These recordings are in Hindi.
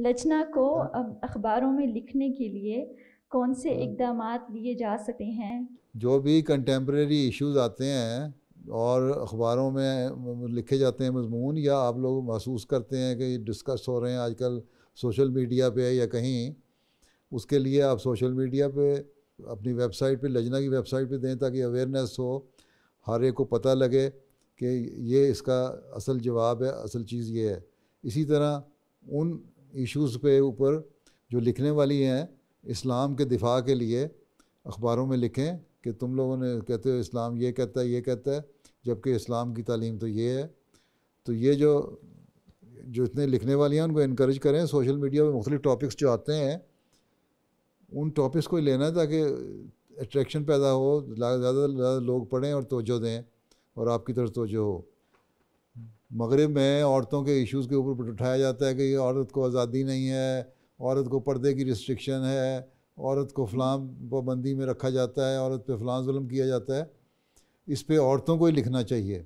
लचना को हाँ। अखबारों में लिखने के लिए कौन से हाँ। इकदाम लिए जा सकते हैं जो भी कंटेम्प्रेरी इश्यूज आते हैं और अखबारों में लिखे जाते हैं मजमून या आप लोग महसूस करते हैं कि डिस्कस हो रहे हैं आजकल सोशल मीडिया पे या कहीं उसके लिए आप सोशल मीडिया पे अपनी वेबसाइट पे लजना की वेबसाइट पे दें ताकि अवेयरनेस हो हर एक को पता लगे कि ये इसका असल जवाब है असल चीज़ ये है इसी तरह उन इश्यूज़ पे ऊपर जो लिखने वाली हैं इस्लाम के दिफा के लिए अखबारों में लिखें कि तुम लोगों ने कहते हो इस्लाम ये कहता है ये कहता है जबकि इस्लाम की तालीम तो ये है तो ये जो जो इतने लिखने वाली हैं उनको इनक्रेज करें सोशल मीडिया पर मुख्तलिफ़ टॉपिक्स जो आते हैं उन टॉपिक्स को लेना है ताकि अट्रैक्शन पैदा हो ज़्यादा लोग पढ़ें और तोजो दें और आपकी तरफ तोजो हो मगरब में औरतों के इश्यूज़ के ऊपर उठाया जाता है कि औरत को आज़ादी नहीं है औरत को पर्दे की रिस्ट्रिक्शन है औरत को फलां पाबंदी में रखा जाता है औरत पे फलां जुल्म किया जाता है इस पर औरतों को ही लिखना चाहिए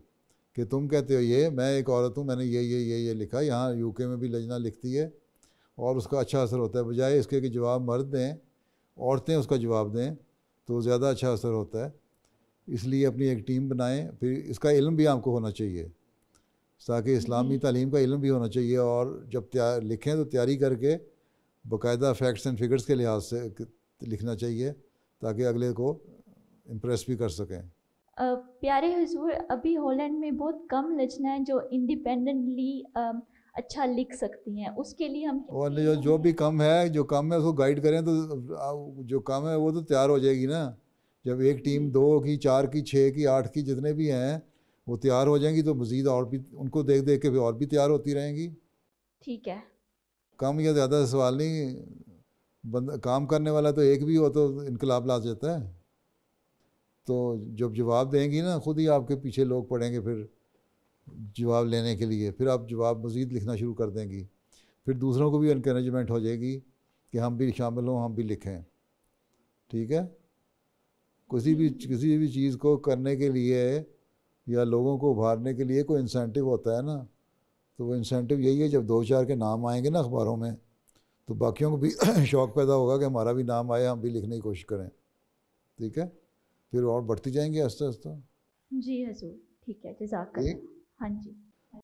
कि तुम कहते हो ये मैं एक औरत हूँ मैंने ये ये ये ये लिखा यहाँ यूके में भी लजना लिखती है और उसका अच्छा असर होता है बजाय इसके कि जवाब मर्द दें औरतें उसका जवाब दें तो ज़्यादा अच्छा असर होता है इसलिए अपनी एक टीम बनाएं फिर इसका इल्म भी आपको होना चाहिए ताकि इस्लामी हम्म। तालीम का इलम भी होना चाहिए और जब तैयार लिखें तो तैयारी करके बाकायदा फैक्ट्स एंड फिगर्स के लिहाज से लिखना चाहिए ताकि अगले को इम्प्रेस भी कर सकें प्यारे हजूर अभी हॉलैंड में बहुत कम है जो इंडिपेंडेंटली अच्छा लिख सकती हैं उसके लिए हम और जो जो भी कम है जो कम है उसको गाइड करें तो जो कम है वो तो तैयार हो जाएगी ना जब एक टीम दो की चार की छः की आठ की जितने भी हैं वो तैयार हो जाएंगी तो मज़ीद और भी उनको देख देख के फिर और भी तैयार होती रहेंगी ठीक है कम या ज़्यादा सवाल नहीं बंद काम करने वाला तो एक भी हो तो इनकलाब ला जाता है तो जब जवाब देंगी ना खुद ही आपके पीछे लोग पड़ेंगे फिर जवाब लेने के लिए फिर आप जवाब मज़ीद लिखना शुरू कर देंगी फिर दूसरों को भी इनक्रेजमेंट हो जाएगी कि हम भी शामिल हों हम भी लिखें ठीक है किसी भी किसी भी चीज़ को करने के लिए या लोगों को उभारने के लिए कोई इंसेंटिव होता है ना तो वो इंसेंटिव यही है जब दो चार के नाम आएंगे ना अखबारों में तो बाकियों को भी शौक़ पैदा होगा कि हमारा भी नाम आए हम भी लिखने की कोशिश करें ठीक है फिर और बढ़ती जाएंगे आस्ते आस्ते जी हजूर ठीक है जजाक हाँ जी